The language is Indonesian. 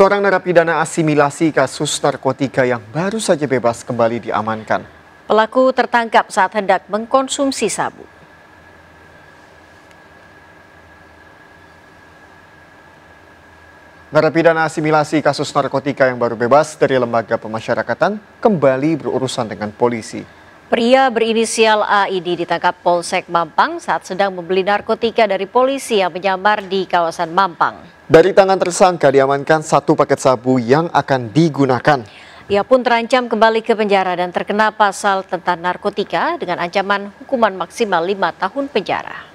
Seorang narapidana asimilasi kasus narkotika yang baru saja bebas kembali diamankan. Pelaku tertangkap saat hendak mengkonsumsi sabu. Narapidana asimilasi kasus narkotika yang baru bebas dari lembaga pemasyarakatan kembali berurusan dengan polisi. Pria berinisial AID ditangkap Polsek Mampang saat sedang membeli narkotika dari polisi yang menyamar di kawasan Mampang. Dari tangan tersangka diamankan satu paket sabu yang akan digunakan. Ia pun terancam kembali ke penjara dan terkena pasal tentang narkotika dengan ancaman hukuman maksimal 5 tahun penjara.